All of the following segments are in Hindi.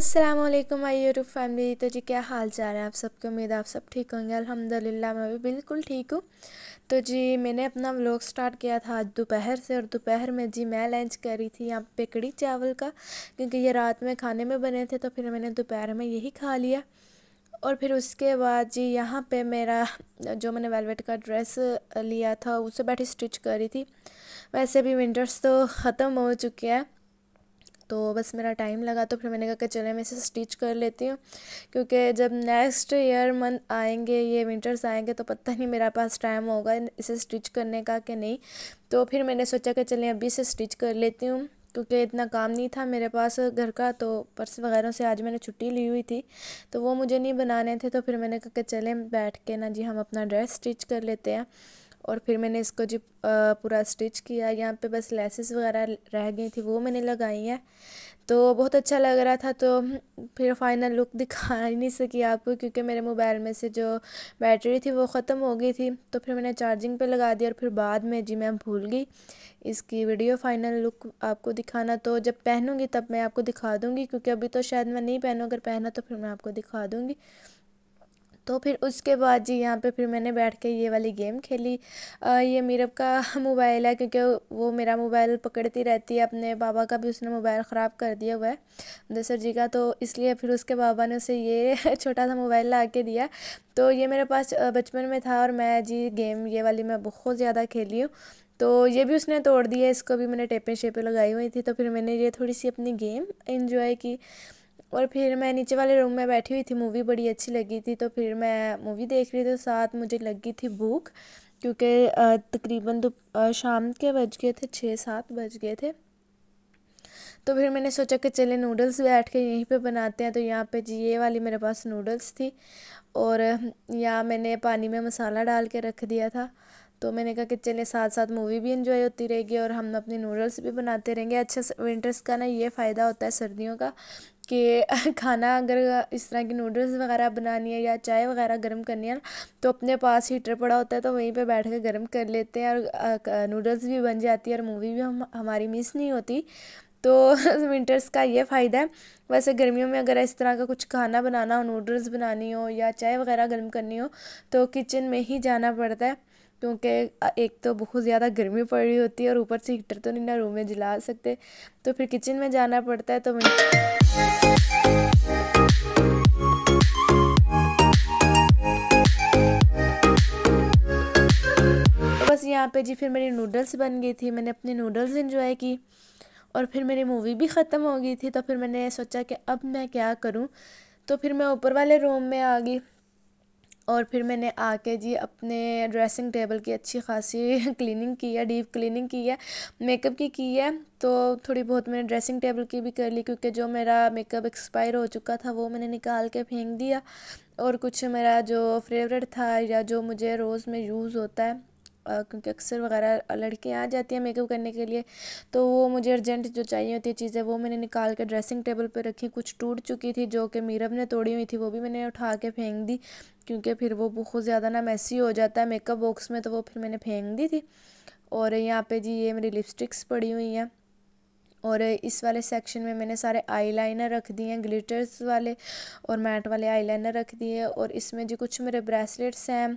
असलम आई यूट्यूब फैमिली तो जी क्या हाल चाल है आप सबके उम्मीद आप सब ठीक होंगे अल्हम्दुलिल्लाह मैं भी बिल्कुल ठीक हूँ तो जी मैंने अपना व्लॉग स्टार्ट किया था आज दोपहर से और दोपहर में जी मैं लंच करी थी यहाँ पे कड़ी चावल का क्योंकि ये रात में खाने में बने थे तो फिर मैंने दोपहर में यही खा लिया और फिर उसके बाद जी यहाँ पे मेरा जो मैंने वेलवेट का ड्रेस लिया था उसे बैठी स्टिच करी थी वैसे भी विंटर्स तो ख़त्म हो चुके हैं तो बस मेरा टाइम लगा तो फिर मैंने कहा कि चले मैं इसे स्टिच कर लेती हूँ क्योंकि जब नेक्स्ट ईयर मंथ आएंगे ये विंटर्स आएंगे तो पता नहीं मेरा पास टाइम होगा इसे स्टिच करने का कि नहीं तो फिर मैंने सोचा कि चलें अभी इसे स्टिच कर लेती हूँ क्योंकि इतना काम नहीं था मेरे पास घर का तो पर्स वगैरह से आज मैंने छुट्टी ली हुई थी तो वो मुझे नहीं बनाने थे तो फिर मैंने कहा कि चलें बैठ के ना जी हम अपना ड्रेस स्टिच कर लेते हैं और फिर मैंने इसको जो पूरा स्टिच किया यहाँ पे बस लेसेस वगैरह रह गई थी वो मैंने लगाई हैं तो बहुत अच्छा लग रहा था तो फिर फाइनल लुक दिखा ही नहीं सकी आपको क्योंकि मेरे मोबाइल में से जो बैटरी थी वो ख़त्म हो गई थी तो फिर मैंने चार्जिंग पे लगा दिया और फिर बाद में जी मैं भूल गई इसकी वीडियो फाइनल लुक आपको दिखाना तो जब पहनूँगी तब मैं आपको दिखा दूँगी क्योंकि अभी तो शायद मैं नहीं पहनूँ अगर पहना तो फिर मैं आपको दिखा दूँगी तो फिर उसके बाद जी यहाँ पे फिर मैंने बैठ के ये वाली गेम खेली आ, ये मीरब का मोबाइल है क्योंकि वो मेरा मोबाइल पकड़ती रहती है अपने बाबा का भी उसने मोबाइल ख़राब कर दिया हुआ है दसर जी का तो इसलिए फिर उसके बाबा ने उसे ये छोटा सा मोबाइल ला के दिया तो ये मेरे पास बचपन में था और मैं जी गेम ये वाली मैं बहुत ज़्यादा खेली हूँ तो ये भी उसने तोड़ दिया इसको भी मैंने टेपें शेपें लगाई हुई थी तो फिर मैंने ये थोड़ी सी अपनी गेम इन्जॉय की और फिर मैं नीचे वाले रूम में बैठी हुई थी मूवी बड़ी अच्छी लगी थी तो फिर मैं मूवी देख रही थी साथ मुझे लगी थी भूख क्योंकि तकरीबन दो शाम के बज गए थे छः सात बज गए थे तो फिर मैंने सोचा कि चले नूडल्स बैठ के यहीं पे बनाते हैं तो यहाँ पे जी ये वाली मेरे पास नूडल्स थी और यहाँ मैंने पानी में मसाला डाल के रख दिया था तो मैंने कहा कि चलिए साथ साथ मूवी भी इन्जॉय होती रहेगी और हम अपने नूडल्स भी बनाते रहेंगे अच्छा विंटर्स का ना ये फ़ायदा होता है सर्दियों का कि खाना अगर इस तरह की नूडल्स वगैरह बनानी है या चाय वगैरह गर्म करनी है तो अपने पास हीटर पड़ा होता है तो वहीं पर बैठ कर गर्म कर लेते हैं और नूडल्स भी बन जाती है और मूवी भी हम हमारी मिस नहीं होती तो विंटर्स का ये फ़ायदा है वैसे गर्मियों में अगर इस तरह का कुछ खाना बनाना हो नूडल्स बनानी हो या चाय वगैरह गर्म करनी हो तो किचन में ही जाना पड़ता है क्योंकि एक तो बहुत ज़्यादा गर्मी पड़ रही होती है और ऊपर से हीटर तो नहीं ना रूम में जला सकते तो फिर किचन में जाना पड़ता है तो बस यहाँ पे जी फिर मेरी नूडल्स बन गई थी मैंने अपनी नूडल्स इंजॉय की और फिर मेरी मूवी भी ख़त्म हो गई थी तो फिर मैंने सोचा कि अब मैं क्या करूँ तो फिर मैं ऊपर वाले रूम में आ गई और फिर मैंने आके जी अपने ड्रेसिंग टेबल की अच्छी खासी क्लीनिंग की है डीप क्लीनिंग की है मेकअप की की है तो थोड़ी बहुत मैंने ड्रेसिंग टेबल की भी कर ली क्योंकि जो मेरा मेकअप एक्सपायर हो चुका था वो मैंने निकाल के फेंक दिया और कुछ मेरा जो फेवरेट था या जो मुझे रोज़ में यूज़ होता है क्योंकि अक्सर वगैरह लड़कियाँ आ जाती हैं मेकअप करने के लिए तो वो मुझे अर्जेंट जो चाहिए होती है चीज़ें वो मैंने निकाल के ड्रेसिंग टेबल पर रखी कुछ टूट चुकी थी जो कि मीरब ने तोड़ी हुई थी वो भी मैंने उठा के फेंक दी क्योंकि फिर वो बहुत ज़्यादा ना मैसी हो जाता है मेकअप बॉक्स में तो वो फिर मैंने फेंक दी थी और यहाँ पे जी ये मेरी लिपस्टिक्स पड़ी हुई हैं और इस वाले सेक्शन में मैंने सारे आईलाइनर रख दिए हैं ग्लिटर्स वाले और मैट वाले आईलाइनर रख दिए और इसमें जी कुछ मेरे ब्रेसलेट्स हैं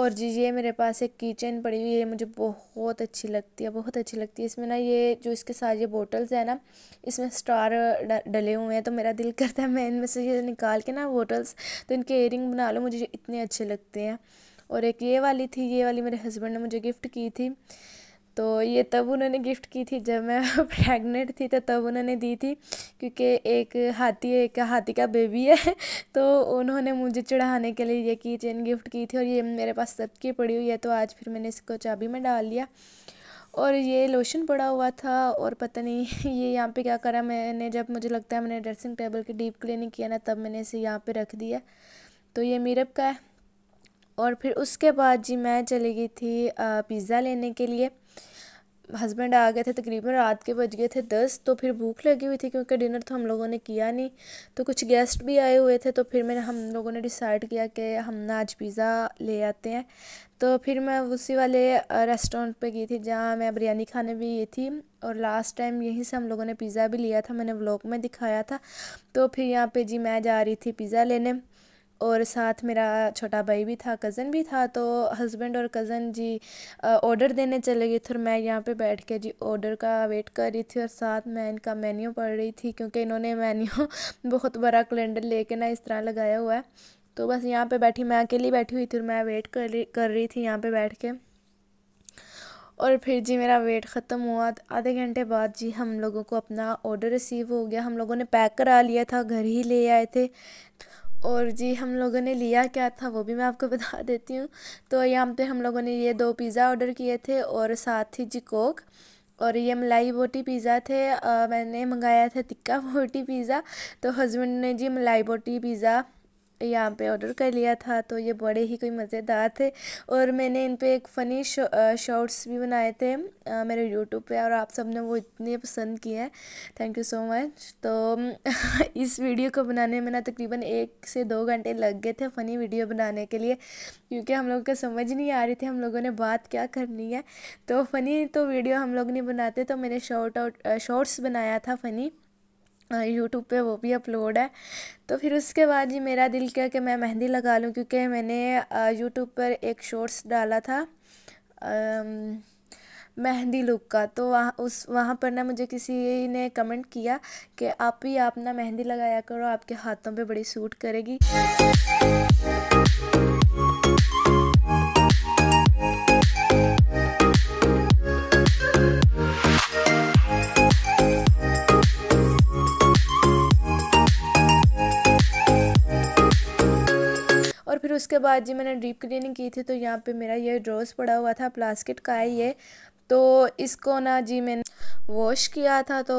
और जी ये मेरे पास एक किचन पड़ी हुई है मुझे बहुत अच्छी लगती है बहुत अच्छी लगती है इसमें ना ये जो इसके साथ ये बोटल्स हैं ना इसमें स्टार डले हुए हैं तो मेरा दिल करता है मैं इनमें से ये निकाल के ना बोटल्स तो इनके एयरिंग बना लो मुझे इतने अच्छे लगते हैं और एक ये वाली थी ये वाली मेरे हस्बैंड ने मुझे गिफ्ट की थी तो ये तब उन्होंने गिफ्ट की थी जब मैं प्रेग्नेंट थी तो तब उन्होंने दी थी क्योंकि एक हाथी एक हाथी का बेबी है तो उन्होंने मुझे चढ़ाने के लिए ये की चेन गिफ्ट की थी और ये मेरे पास सबकी पड़ी हुई है तो आज फिर मैंने इसको चाबी में डाल लिया और ये लोशन पड़ा हुआ था और पता नहीं ये यहाँ पे क्या करा मैंने जब मुझे लगता है मैंने ड्रेसिंग टेबल की डीप क्लीनिंग किया ना तब मैंने इसे यहाँ पे रख दिया तो ये मीरप का है और फिर उसके बाद जी मैं चली गई थी पिज़्ज़ा लेने के लिए हस्बैंड आ गए थे तकरीबन रात के बज गए थे दस तो फिर भूख लगी हुई थी क्योंकि डिनर तो हम लोगों ने किया नहीं तो कुछ गेस्ट भी आए हुए थे तो फिर मैंने हम लोगों ने डिसाइड किया कि हम ना आज पिज़्ज़ा ले आते हैं तो फिर मैं उसी वाले रेस्टोरेंट पे गई थी जहाँ मैं बिरयानी खाने भी गई थी और लास्ट टाइम यहीं से हम लोगों ने पिज़्ज़ा भी लिया था मैंने व्लॉग में दिखाया था तो फिर यहाँ पे जी मैं जा रही थी पिज़्ज़ा लेने और साथ मेरा छोटा भाई भी था कज़न भी था तो हस्बैंड और कज़न जी ऑर्डर देने चले गए थे और मैं यहाँ पे बैठ के जी ऑर्डर का वेट कर रही थी और साथ मैं इनका मेन्यू पढ़ रही थी क्योंकि इन्होंने मेन्यू बहुत बड़ा कैलेंडर लेके ना इस तरह लगाया हुआ है तो बस यहाँ पे बैठी मैं अकेली बैठी हुई थी और मैं वेट कर रही कर रही थी यहाँ पे बैठ के और फिर जी मेरा वेट ख़त्म हुआ आधे घंटे बाद जी हम लोगों को अपना ऑर्डर रिसीव हो गया हम लोगों ने पैक करा लिया था घर ही ले आए थे और जी हम लोगों ने लिया क्या था वो भी मैं आपको बता देती हूँ तो यहाँ पे हम लोगों ने ये दो पिज़्ज़ा ऑर्डर किए थे और साथ ही जी कोक और ये मलाई बोटी पिज़्ज़ा थे आ, मैंने मंगाया था तिक्का बोटी पिज़्ज़ा तो हस्बैंड ने जी मलाई बोटी पिज़्ज़ा यहाँ पे ऑर्डर कर लिया था तो ये बड़े ही कोई मज़ेदार थे और मैंने इन पे एक फ़नी शॉर्ट्स भी बनाए थे आ, मेरे यूट्यूब पे और आप सब ने वो इतने पसंद किए हैं थैंक यू सो मच तो इस वीडियो को बनाने में ना तकरीबन एक से दो घंटे लग गए थे फ़नी वीडियो बनाने के लिए क्योंकि हम लोगों को समझ नहीं आ रही थी हम लोगों ने बात क्या करनी है तो फ़नी तो वीडियो हम लोग नहीं बनाते तो मैंने शॉर्ट आउट शॉर्ट्स बनाया था फ़नी यूट्यूब हाँ, पे वो भी अपलोड है तो फिर उसके बाद ही मेरा दिल किया कि मैं मेहंदी लगा लूँ क्योंकि मैंने यूट्यूब पर एक शॉर्ट्स डाला था मेहंदी लुक का तो वहाँ उस वहाँ पर ना मुझे किसी ने कमेंट किया कि आप ही आप ना मेहंदी लगाया करो आपके हाथों पे बड़ी सूट करेगी इसके बाद जी मैंने डीप क्लीनिंग की थी तो यहाँ पे मेरा ये ड्रोस पड़ा हुआ था प्लास्टिक का है ये तो इसको ना जी मैंने वॉश किया था तो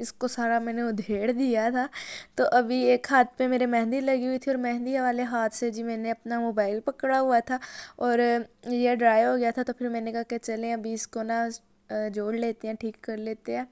इसको सारा मैंने उधेड़ दिया था तो अभी एक हाथ पे मेरे मेहंदी लगी हुई थी और मेहंदी वाले हाथ से जी मैंने अपना मोबाइल पकड़ा हुआ था और ये ड्राई हो गया था तो फिर मैंने कहा कि चलें अभी इसको ना जोड़ लेते हैं ठीक कर लेते हैं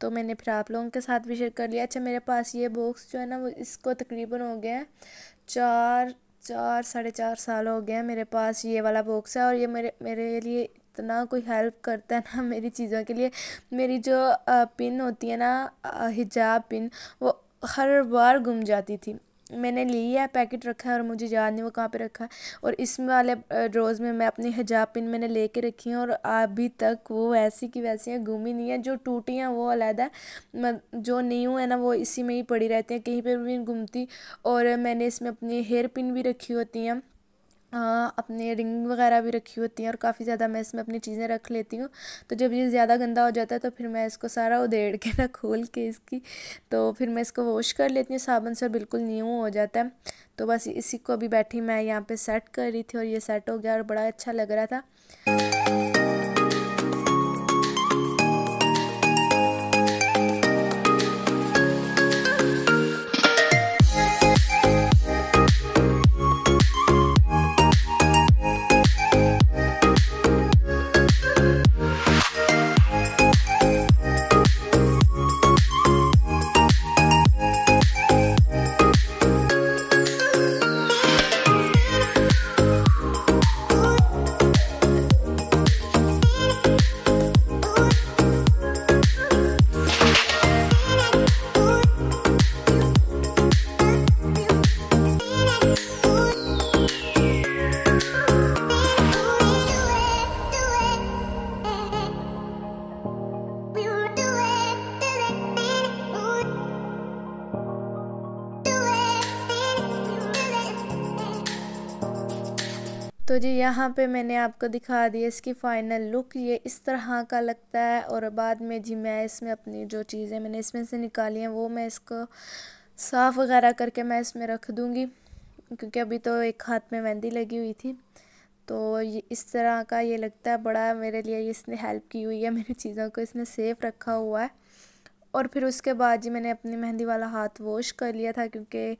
तो मैंने फिर आप लोगों के साथ भी शेयर कर लिया अच्छा मेरे पास ये बॉक्स जो है ना वो इसको तकरीबन हो गया है चार चार साढ़े चार साल हो गए हैं मेरे पास ये वाला बॉक्स है और ये मेरे मेरे लिए इतना कोई हेल्प करता है ना मेरी चीज़ों के लिए मेरी जो पिन होती है ना हिजाब पिन वो हर बार गुम जाती थी मैंने लिया है पैकेट रखा है और मुझे याद नहीं वो कहाँ पे रखा है और इस वाले ड्रोज़ में मैं अपनी हिजाब पिन मैंने ले कर रखी है और अभी तक वो ऐसी की वैसी हैं घूमी नहीं है जो टूटी हैं वो अलहदा जो न्यू है ना वो इसी में ही पड़ी रहती हैं कहीं पर भी घूमती और मैंने इसमें अपनी हेयर पिन भी रखी होती हैं हाँ, अपने रिंग वगैरह भी रखी होती हैं और काफ़ी ज़्यादा मैं इसमें अपनी चीज़ें रख लेती हूँ तो जब ये ज़्यादा गंदा हो जाता है तो फिर मैं इसको सारा उधेड़ के ना खोल के इसकी तो फिर मैं इसको वॉश कर लेती हूँ साबुन से बिल्कुल न्यू हो जाता है तो बस इसी को अभी बैठी मैं यहाँ पर सेट कर रही थी और ये सेट हो गया और बड़ा अच्छा लग रहा था तो जी यहाँ पे मैंने आपको दिखा दिया इसकी फ़ाइनल लुक ये इस तरह का लगता है और बाद में जी मैं इसमें अपनी जो चीज़ें मैंने इसमें से निकाली हैं वो मैं इसको साफ़ वगैरह करके मैं इसमें रख दूँगी क्योंकि अभी तो एक हाथ में मेहंदी लगी हुई थी तो ये इस तरह का ये लगता है बड़ा मेरे लिए इसने हेल्प की हुई है मेरी चीज़ों को इसने सेफ़ रखा हुआ है और फिर उसके बाद जी मैंने अपनी मेहंदी वाला हाथ वॉश कर लिया था क्योंकि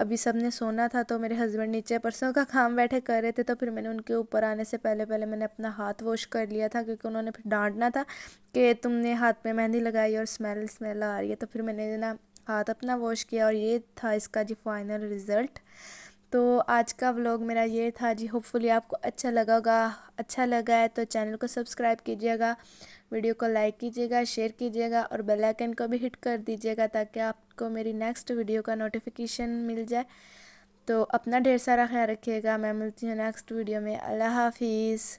अभी सब ने सोना था तो मेरे हस्बैंड नीचे परसों का काम बैठे कर रहे थे तो फिर मैंने उनके ऊपर आने से पहले पहले मैंने अपना हाथ वॉश कर लिया था क्योंकि उन्होंने फिर डांटना था कि तुमने हाथ में मेहंदी लगाई और स्मेल स्मेल आ रही है तो फिर मैंने ना हाथ अपना वॉश किया और ये था इसका जी फाइनल रिज़ल्ट तो आज का व्लॉग मेरा ये था जी होपफुली आपको अच्छा लगा होगा अच्छा लगा है तो चैनल को सब्सक्राइब कीजिएगा वीडियो को लाइक कीजिएगा शेयर कीजिएगा और बेल आइकन को भी हिट कर दीजिएगा ताकि आपको मेरी नेक्स्ट वीडियो का नोटिफिकेशन मिल जाए तो अपना ढेर सारा ख्याल रखिएगा मैं मिलती हूँ नेक्स्ट वीडियो में अल्लाह हाफिज़